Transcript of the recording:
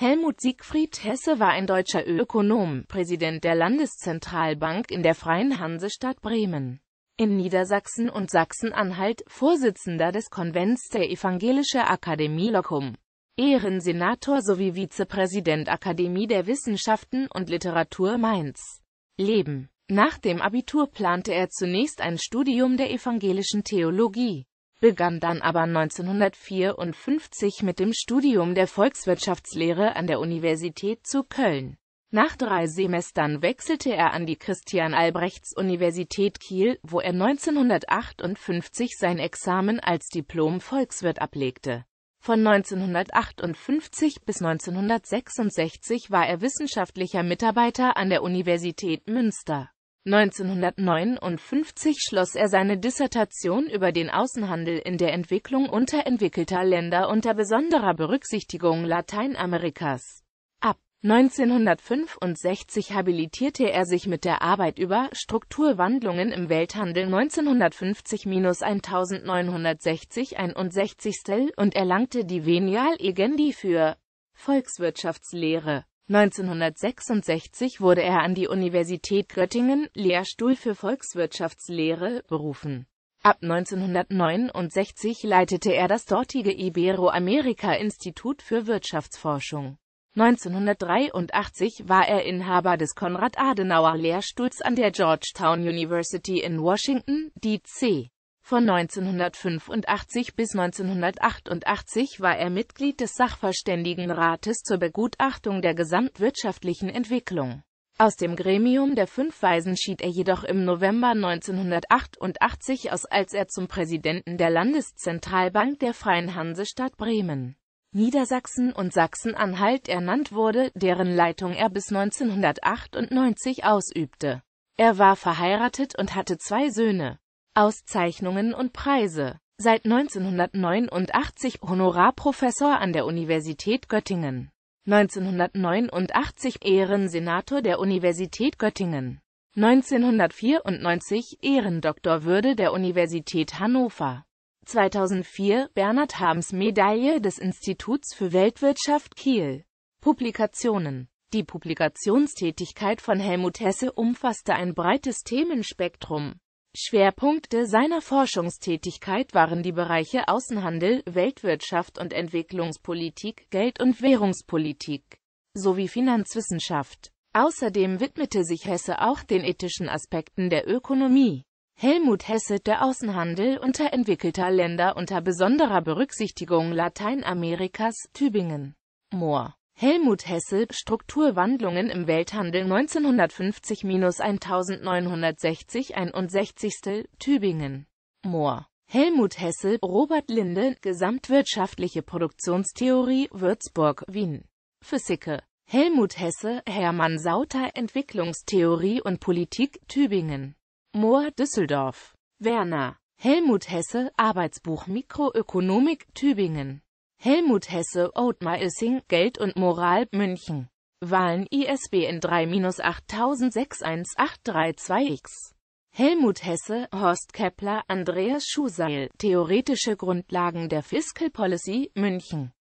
Helmut Siegfried Hesse war ein deutscher Ökonom, Präsident der Landeszentralbank in der Freien Hansestadt Bremen. In Niedersachsen und Sachsen-Anhalt, Vorsitzender des Konvents der Evangelische Akademie Locum, Ehrensenator sowie Vizepräsident Akademie der Wissenschaften und Literatur Mainz. Leben Nach dem Abitur plante er zunächst ein Studium der evangelischen Theologie begann dann aber 1954 mit dem Studium der Volkswirtschaftslehre an der Universität zu Köln. Nach drei Semestern wechselte er an die Christian-Albrechts-Universität Kiel, wo er 1958 sein Examen als Diplom-Volkswirt ablegte. Von 1958 bis 1966 war er wissenschaftlicher Mitarbeiter an der Universität Münster. 1959 schloss er seine Dissertation über den Außenhandel in der Entwicklung unterentwickelter Länder unter besonderer Berücksichtigung Lateinamerikas ab. 1965 habilitierte er sich mit der Arbeit über Strukturwandlungen im Welthandel 1950-1960-61 und erlangte die Venial Egendi für Volkswirtschaftslehre. 1966 wurde er an die Universität Göttingen, Lehrstuhl für Volkswirtschaftslehre, berufen. Ab 1969 leitete er das dortige ibero amerika institut für Wirtschaftsforschung. 1983 war er Inhaber des Konrad-Adenauer-Lehrstuhls an der Georgetown University in Washington, D.C. Von 1985 bis 1988 war er Mitglied des Sachverständigenrates zur Begutachtung der gesamtwirtschaftlichen Entwicklung. Aus dem Gremium der Fünf Weisen schied er jedoch im November 1988 aus, als er zum Präsidenten der Landeszentralbank der Freien Hansestadt Bremen, Niedersachsen und Sachsen-Anhalt ernannt wurde, deren Leitung er bis 1998 ausübte. Er war verheiratet und hatte zwei Söhne. Auszeichnungen und Preise Seit 1989 Honorarprofessor an der Universität Göttingen. 1989 Ehrensenator der Universität Göttingen. 1994 Ehrendoktorwürde der Universität Hannover. 2004 Bernhard Harms Medaille des Instituts für Weltwirtschaft Kiel. Publikationen Die Publikationstätigkeit von Helmut Hesse umfasste ein breites Themenspektrum. Schwerpunkte seiner Forschungstätigkeit waren die Bereiche Außenhandel, Weltwirtschaft und Entwicklungspolitik, Geld- und Währungspolitik sowie Finanzwissenschaft. Außerdem widmete sich Hesse auch den ethischen Aspekten der Ökonomie. Helmut Hesse, der Außenhandel unterentwickelter Länder unter besonderer Berücksichtigung Lateinamerikas, Tübingen. Moor Helmut Hessel Strukturwandlungen im Welthandel 1950-1960 61. Tübingen. Mohr. Helmut Hessel, Robert Linde, Gesamtwirtschaftliche Produktionstheorie, Würzburg, Wien. Physiker. Helmut Hesse, Hermann Sauter, Entwicklungstheorie und Politik, Tübingen. Mohr, Düsseldorf. Werner. Helmut Hesse, Arbeitsbuch Mikroökonomik, Tübingen. Helmut Hesse, Othmar Issing, Geld und Moral, München. Wahlen ISBN 3-80611832X. Helmut Hesse, Horst Kepler, Andreas Schusail, Theoretische Grundlagen der Fiscal Policy, München.